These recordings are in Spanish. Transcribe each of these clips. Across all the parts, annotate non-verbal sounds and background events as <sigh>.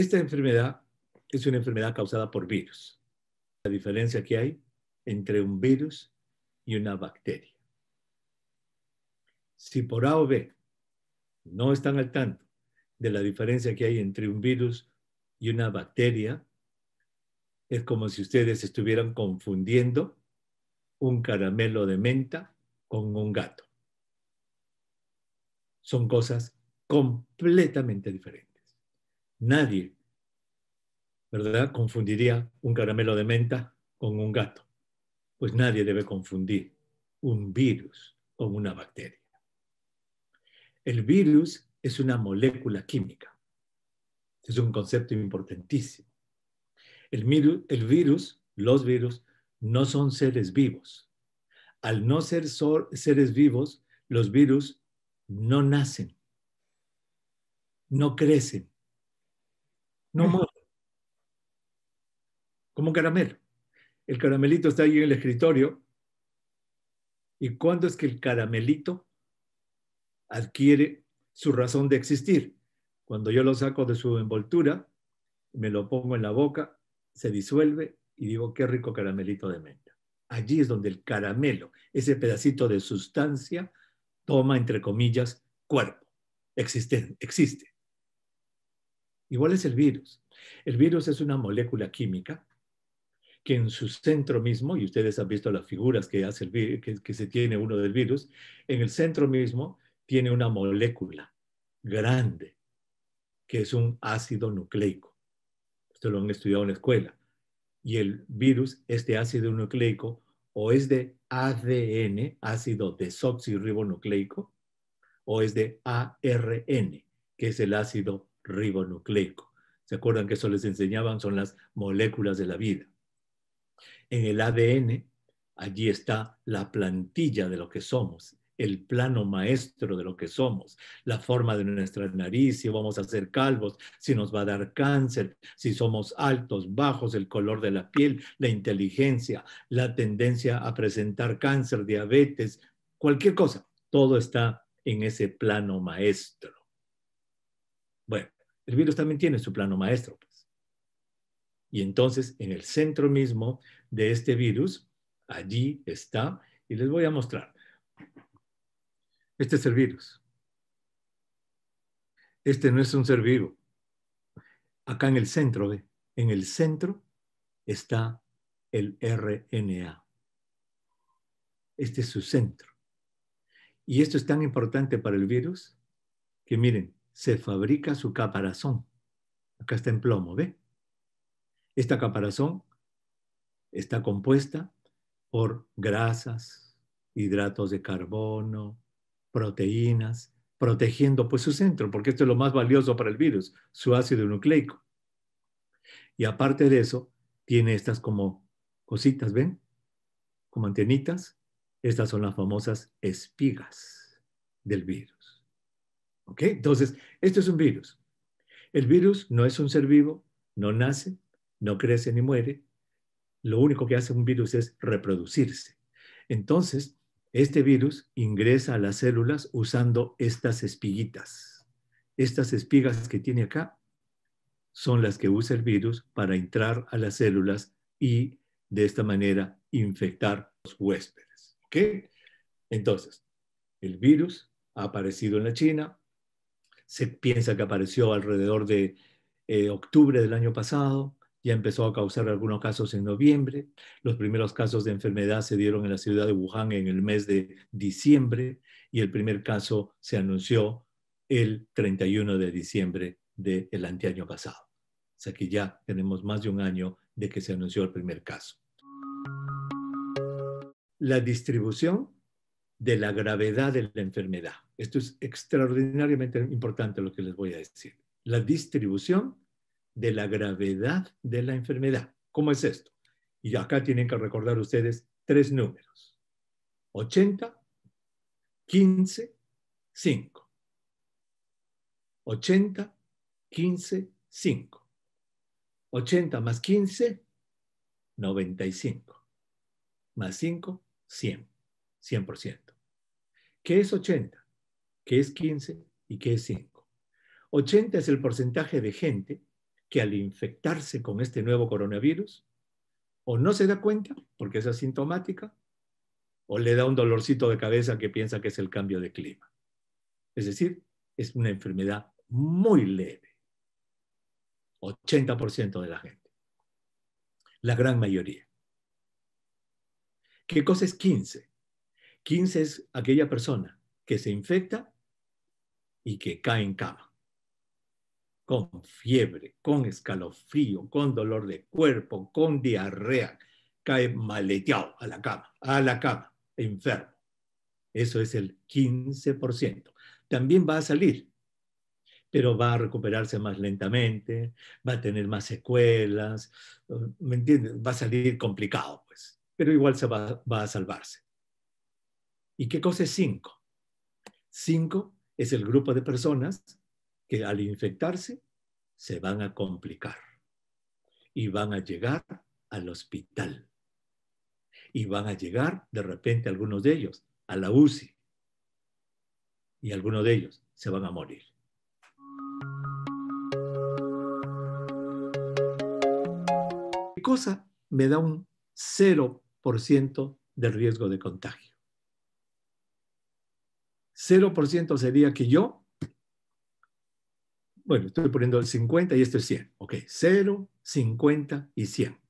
Esta enfermedad es una enfermedad causada por virus. La diferencia que hay entre un virus y una bacteria. Si por A o B no están al tanto de la diferencia que hay entre un virus y una bacteria, es como si ustedes estuvieran confundiendo un caramelo de menta con un gato. Son cosas completamente diferentes. Nadie, ¿verdad? Confundiría un caramelo de menta con un gato. Pues nadie debe confundir un virus con una bacteria. El virus es una molécula química. Es un concepto importantísimo. El virus, los virus, no son seres vivos. Al no ser seres vivos, los virus no nacen, no crecen, no Como un caramelo. El caramelito está ahí en el escritorio. ¿Y cuándo es que el caramelito adquiere su razón de existir? Cuando yo lo saco de su envoltura, me lo pongo en la boca, se disuelve y digo, qué rico caramelito de menta. Allí es donde el caramelo, ese pedacito de sustancia, toma, entre comillas, cuerpo. existe existe. Igual es el virus. El virus es una molécula química que en su centro mismo, y ustedes han visto las figuras que, se tiene uno del virus, en el centro mismo tiene una molécula grande, que es un ácido nucleico. Esto lo han estudiado en la escuela. Y el virus, este ácido nucleico, o es de ADN, ácido desoxirribonucleico, o es de ARN, que es el ácido ribonucleico. ¿Se acuerdan que eso les enseñaban? Son las moléculas de la vida. En el ADN, allí está la plantilla de lo que somos, el plano maestro de lo que somos, la forma de nuestra nariz, si vamos a ser calvos, si nos va a dar cáncer, si somos altos, bajos, el color de la piel, la inteligencia, la tendencia a presentar cáncer, diabetes, cualquier cosa. Todo está en ese plano maestro el virus también tiene su plano maestro. Pues. Y entonces, en el centro mismo de este virus, allí está, y les voy a mostrar. Este es el virus. Este no es un ser vivo. Acá en el centro, en el centro está el RNA. Este es su centro. Y esto es tan importante para el virus que miren, se fabrica su caparazón. Acá está en plomo, ¿ve? Esta caparazón está compuesta por grasas, hidratos de carbono, proteínas, protegiendo pues su centro, porque esto es lo más valioso para el virus, su ácido nucleico. Y aparte de eso, tiene estas como cositas, ¿ven? Como antenitas. Estas son las famosas espigas del virus. Entonces, esto es un virus. El virus no es un ser vivo, no nace, no crece ni muere. Lo único que hace un virus es reproducirse. Entonces, este virus ingresa a las células usando estas espiguitas. Estas espigas que tiene acá son las que usa el virus para entrar a las células y de esta manera infectar los huéspedes. Entonces, el virus ha aparecido en la China, se piensa que apareció alrededor de eh, octubre del año pasado, ya empezó a causar algunos casos en noviembre, los primeros casos de enfermedad se dieron en la ciudad de Wuhan en el mes de diciembre y el primer caso se anunció el 31 de diciembre del de anteaño pasado. O sea que ya tenemos más de un año de que se anunció el primer caso. La distribución de la gravedad de la enfermedad. Esto es extraordinariamente importante lo que les voy a decir. La distribución de la gravedad de la enfermedad. ¿Cómo es esto? Y acá tienen que recordar ustedes tres números. 80, 15, 5. 80, 15, 5. 80 más 15, 95. Más 5, 100. 100%. ¿Qué es 80? ¿Qué es 15? ¿Y qué es 5? 80 es el porcentaje de gente que al infectarse con este nuevo coronavirus, o no se da cuenta porque es asintomática, o le da un dolorcito de cabeza que piensa que es el cambio de clima. Es decir, es una enfermedad muy leve. 80% de la gente. La gran mayoría. ¿Qué cosa es 15? 15 es aquella persona que se infecta y que cae en cama, con fiebre, con escalofrío, con dolor de cuerpo, con diarrea, cae maleteado a la cama, a la cama, enfermo. Eso es el 15%. También va a salir, pero va a recuperarse más lentamente, va a tener más secuelas, ¿me Va a salir complicado, pues, pero igual se va a salvarse. ¿Y qué cosa es 5? 5 es el grupo de personas que al infectarse se van a complicar y van a llegar al hospital. Y van a llegar de repente algunos de ellos a la UCI. Y algunos de ellos se van a morir. ¿Qué cosa me da un 0% de riesgo de contagio? 0% sería que yo, bueno, estoy poniendo el 50 y esto es 100. Ok, 0, 50 y 100.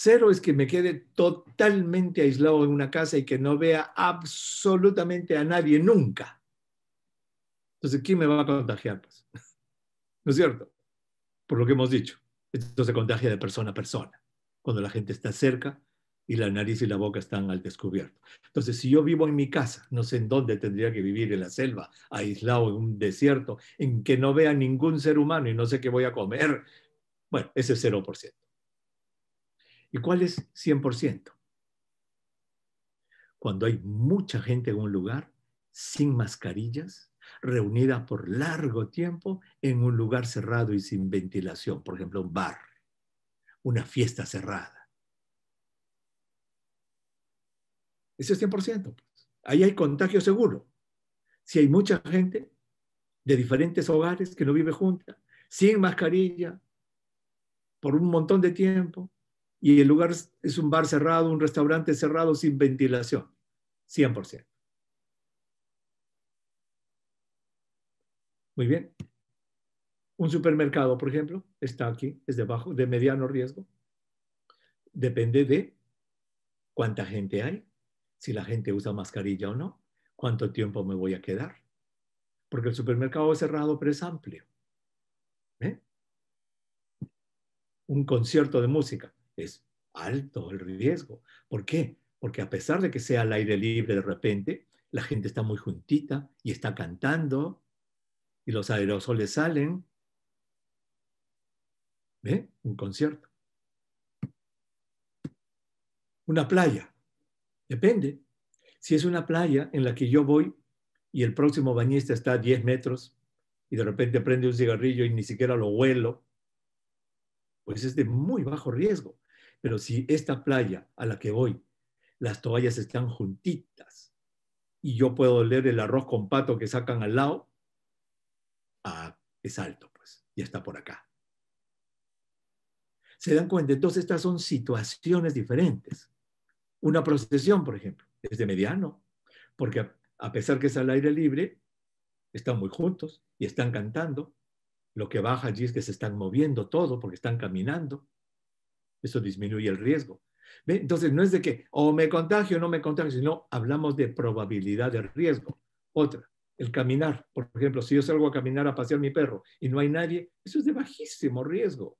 Cero es que me quede totalmente aislado en una casa y que no vea absolutamente a nadie nunca. Entonces, ¿quién me va a contagiar? Pues? <laughs> ¿No es cierto? Por lo que hemos dicho. Esto se contagia de persona a persona. Cuando la gente está cerca, y la nariz y la boca están al descubierto. Entonces, si yo vivo en mi casa, no sé en dónde tendría que vivir, en la selva, aislado, en un desierto, en que no vea ningún ser humano y no sé qué voy a comer, bueno, ese es 0%. ¿Y cuál es 100%? Cuando hay mucha gente en un lugar sin mascarillas, reunida por largo tiempo en un lugar cerrado y sin ventilación, por ejemplo, un bar, una fiesta cerrada Eso es 100%. Pues. Ahí hay contagio seguro. Si hay mucha gente de diferentes hogares que no vive junta, sin mascarilla, por un montón de tiempo, y el lugar es un bar cerrado, un restaurante cerrado sin ventilación, 100%. Muy bien. Un supermercado, por ejemplo, está aquí, es de de mediano riesgo. Depende de cuánta gente hay, si la gente usa mascarilla o no, cuánto tiempo me voy a quedar. Porque el supermercado es cerrado, pero es amplio. ¿Eh? Un concierto de música es alto el riesgo. ¿Por qué? Porque a pesar de que sea al aire libre de repente, la gente está muy juntita y está cantando y los aerosoles salen. ve ¿Eh? Un concierto. Una playa Depende. Si es una playa en la que yo voy y el próximo bañista está a 10 metros y de repente prende un cigarrillo y ni siquiera lo huelo, pues es de muy bajo riesgo. Pero si esta playa a la que voy, las toallas están juntitas y yo puedo oler el arroz con pato que sacan al lado, ah, es alto, pues, ya está por acá. ¿Se dan cuenta? Entonces estas son situaciones diferentes. Una procesión, por ejemplo, es de mediano, porque a pesar que es al aire libre, están muy juntos y están cantando. Lo que baja allí es que se están moviendo todo porque están caminando. Eso disminuye el riesgo. Entonces, no es de que o me contagio o no me contagio, sino hablamos de probabilidad de riesgo. Otra, el caminar. Por ejemplo, si yo salgo a caminar a pasear mi perro y no hay nadie, eso es de bajísimo riesgo,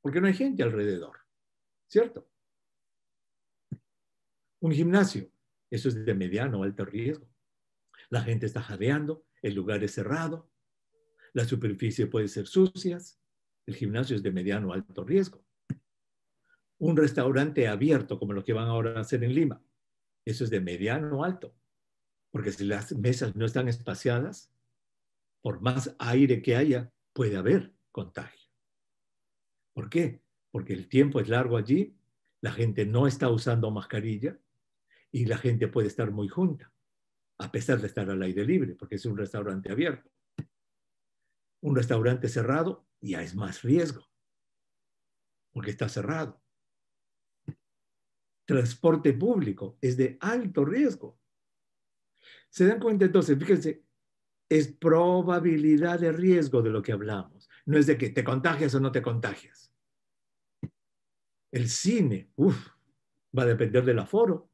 porque no hay gente alrededor, ¿cierto? un gimnasio. Eso es de mediano o alto riesgo. La gente está jadeando, el lugar es cerrado, la superficie puede ser sucias, el gimnasio es de mediano o alto riesgo. Un restaurante abierto, como lo que van ahora a hacer en Lima, eso es de mediano o alto, porque si las mesas no están espaciadas, por más aire que haya, puede haber contagio. ¿Por qué? Porque el tiempo es largo allí, la gente no está usando mascarilla, y la gente puede estar muy junta, a pesar de estar al aire libre, porque es un restaurante abierto. Un restaurante cerrado ya es más riesgo, porque está cerrado. Transporte público es de alto riesgo. ¿Se dan cuenta entonces? Fíjense, es probabilidad de riesgo de lo que hablamos. No es de que te contagias o no te contagias. El cine, uff, va a depender del aforo.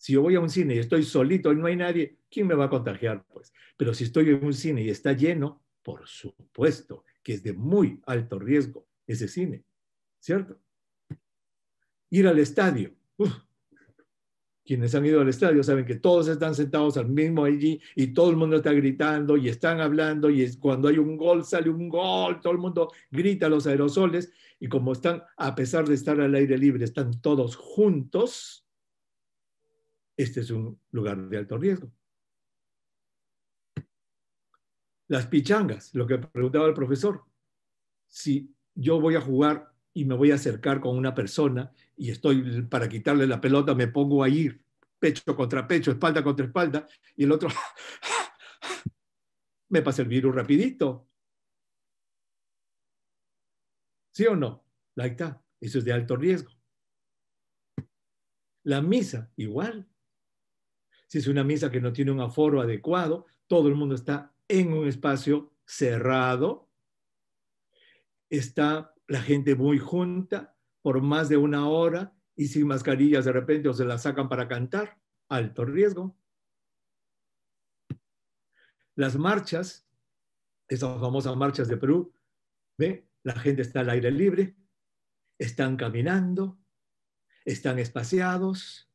Si yo voy a un cine y estoy solito y no hay nadie, ¿quién me va a contagiar? Pues, pero si estoy en un cine y está lleno, por supuesto que es de muy alto riesgo ese cine, ¿cierto? Ir al estadio. Quienes han ido al estadio saben que todos están sentados al mismo allí y todo el mundo está gritando y están hablando y cuando hay un gol sale un gol, todo el mundo grita los aerosoles y como están, a pesar de estar al aire libre, están todos juntos, este es un lugar de alto riesgo. Las pichangas, lo que preguntaba el profesor. Si yo voy a jugar y me voy a acercar con una persona y estoy para quitarle la pelota, me pongo a ir pecho contra pecho, espalda contra espalda, y el otro <laughs> me pasa el virus rapidito. ¿Sí o no? Ahí está. Eso es de alto riesgo. La misa, igual si es una misa que no tiene un aforo adecuado, todo el mundo está en un espacio cerrado, está la gente muy junta por más de una hora y sin mascarillas de repente o se las sacan para cantar, alto riesgo. Las marchas, esas famosas marchas de Perú, ¿ve? La gente está al aire libre, están caminando, están espaciados,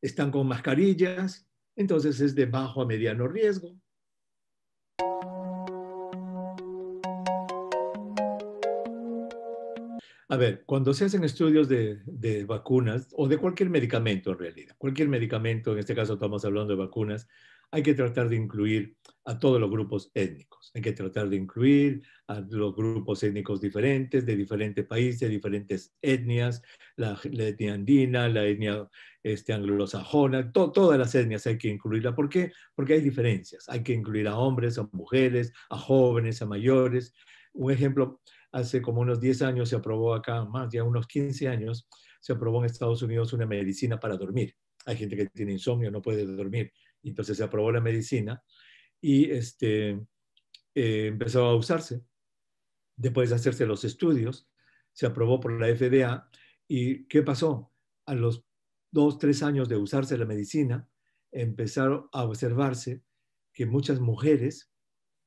están con mascarillas, entonces es de bajo a mediano riesgo. A ver, cuando se hacen estudios de, de, vacunas o de cualquier medicamento en realidad, cualquier medicamento, en este caso estamos hablando de vacunas, hay que tratar de incluir a todos los grupos étnicos. Hay que tratar de incluir a los grupos étnicos diferentes, de diferentes países, diferentes etnias, la, etnia andina, la etnia este, anglosajona, todas las etnias hay que incluirla. ¿Por qué? Porque hay diferencias. Hay que incluir a hombres, a mujeres, a jóvenes, a mayores. Un ejemplo, hace como unos 10 años se aprobó acá, más ya unos 15 años, se aprobó en Estados Unidos una medicina para dormir. Hay gente que tiene insomnio, no puede dormir entonces se aprobó la medicina y este, eh, empezó a usarse. Después de hacerse los estudios, se aprobó por la FDA. ¿Y qué pasó? A los dos, tres años de usarse la medicina, empezaron a observarse que muchas mujeres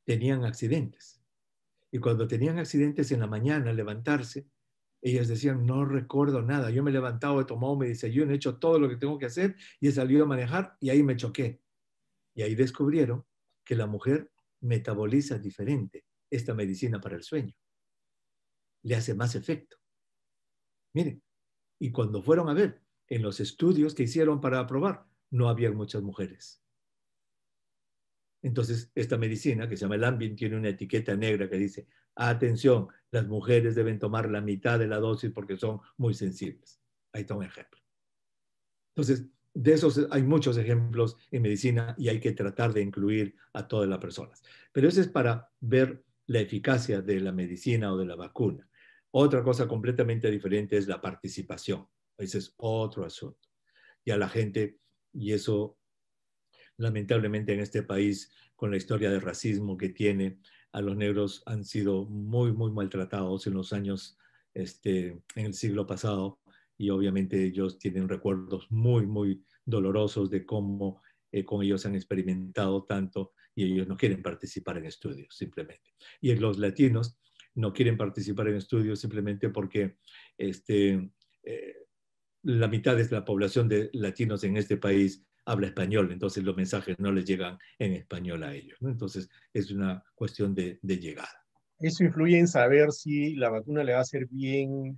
tenían accidentes. Y cuando tenían accidentes en la mañana, al levantarse, ellas decían, no recuerdo nada. Yo me he levantado, he tomado mi desayuno, he hecho todo lo que tengo que hacer y he salido a manejar y ahí me choqué. Y ahí descubrieron que la mujer metaboliza diferente esta medicina para el sueño. Le hace más efecto. Miren, y cuando fueron a ver, en los estudios que hicieron para aprobar, no había muchas mujeres. Entonces, esta medicina, que se llama el Ambien, tiene una etiqueta negra que dice, atención, las mujeres deben tomar la mitad de la dosis porque son muy sensibles. Ahí está un ejemplo. Entonces, de esos eh, hay muchos ejemplos en medicina y hay que tratar de incluir a todas las personas. Pero eso es para ver la eficacia de la medicina o de la vacuna. Otra cosa completamente diferente es la participación. Ese es otro asunto. Y a la gente, y eso lamentablemente en este país, con la historia de racismo que tiene, a los negros han sido muy, muy maltratados en los años, este, en el siglo pasado, y obviamente ellos tienen recuerdos muy, muy dolorosos de cómo eh, con ellos han experimentado tanto y ellos no quieren participar en estudios simplemente. Y los latinos no quieren participar en estudios simplemente porque este, eh, la mitad de la población de latinos en este país habla español, entonces los mensajes no les llegan en español a ellos. Entonces es una cuestión de, de llegada. Eso influye en saber si la vacuna le va a hacer bien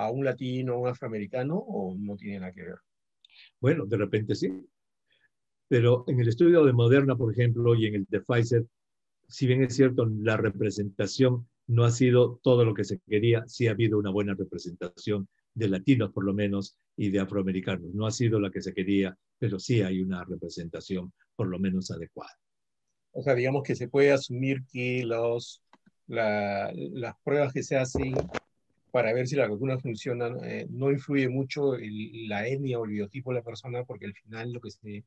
a un latino, a un afroamericano, o no tiene nada que ver? Bueno, de repente sí. Pero en el estudio de Moderna, por ejemplo, y en el de Pfizer, si bien es cierto, la representación no ha sido todo lo que se quería, sí ha habido una buena representación de latinos, por lo menos, y de afroamericanos. No ha sido la que se quería, pero sí hay una representación, por lo menos, adecuada. O sea, digamos que se puede asumir que las pruebas que se hacen para ver si las vacunas funcionan. Eh, no influye mucho la etnia o el biotipo de la persona, porque al final lo que se,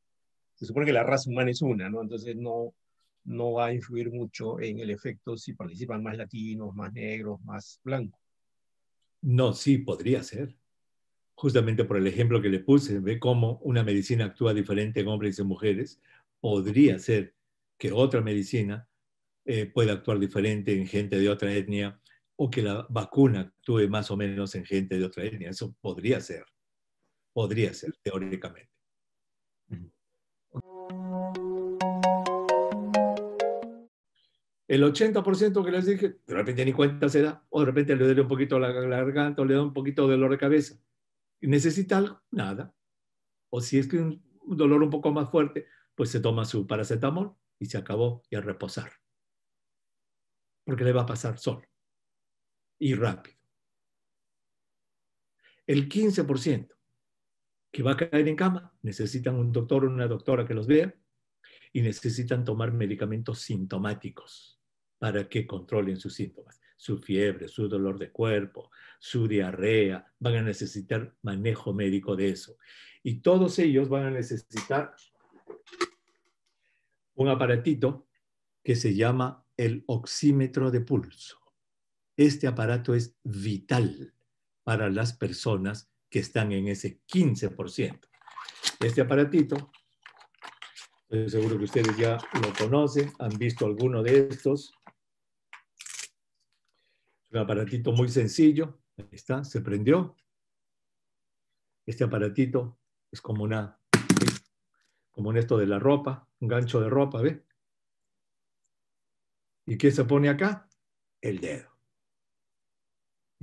se supone que la raza humana es una, ¿no? Entonces no, no va a influir mucho en el efecto si participan más latinos, más negros, más blancos. No, sí, podría ser. Justamente por el ejemplo que le puse, ve cómo una medicina actúa diferente en hombres y en mujeres. Podría ser que otra medicina eh, pueda actuar diferente en gente de otra etnia o que la vacuna actúe más o menos en gente de otra etnia. Eso podría ser, podría ser teóricamente. El 80% que les dije, de repente ni cuenta se da, o de repente le duele un poquito la garganta, o le da un poquito de dolor de cabeza. ¿Necesita algo? Nada. O si es que un dolor un poco más fuerte, pues se toma su paracetamol y se acabó y a reposar. Porque le va a pasar solo y rápido. El 15% que va a caer en cama necesitan un doctor o una doctora que los vea y necesitan tomar medicamentos sintomáticos para que controlen sus síntomas, su fiebre, su dolor de cuerpo, su diarrea. Van a necesitar manejo médico de eso. Y todos ellos van a necesitar un aparatito que se llama el oxímetro de pulso. Este aparato es vital para las personas que están en ese 15%. Este aparatito, seguro que ustedes ya lo conocen, han visto alguno de estos. Un aparatito muy sencillo, ahí está, se prendió. Este aparatito es como una, como en esto de la ropa, un gancho de ropa, ¿ve? ¿Y qué se pone acá? El dedo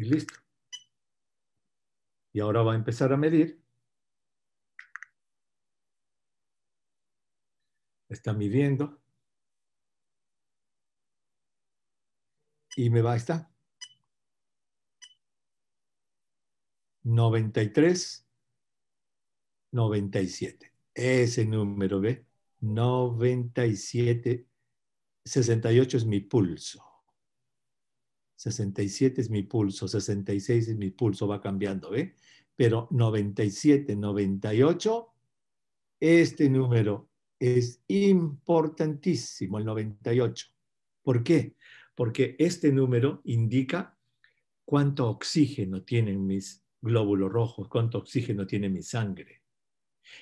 y listo. Y ahora va a empezar a medir. Está midiendo. Y me va, a estar. 93, 97. Ese número, ¿ve? 97, 68 es mi pulso. 67 es mi pulso, 66 es mi pulso, va cambiando, ¿eh? Pero 97, 98, este número es importantísimo, el 98. ¿Por qué? Porque este número indica cuánto oxígeno tienen mis glóbulos rojos, cuánto oxígeno tiene mi sangre.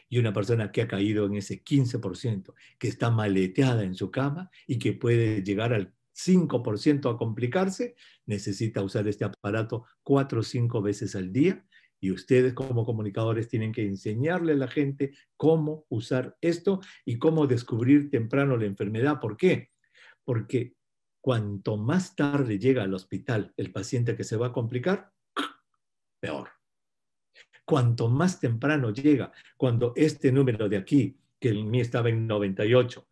Y una persona que ha caído en ese 15%, que está maleteada en su cama y que puede llegar al 5% a complicarse, necesita usar este aparato 4 o 5 veces al día y ustedes como comunicadores tienen que enseñarle a la gente cómo usar esto y cómo descubrir temprano la enfermedad. ¿Por qué? Porque cuanto más tarde llega al hospital el paciente que se va a complicar, <clears throat> peor. Cuanto más temprano llega, cuando este número de aquí, que en mí estaba en 98,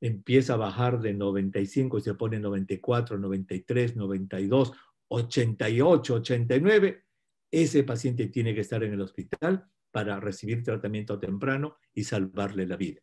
empieza a bajar de 95 y se pone 94, 93, 92, 88, 89, ese paciente tiene que estar en el hospital para recibir tratamiento temprano y salvarle la vida.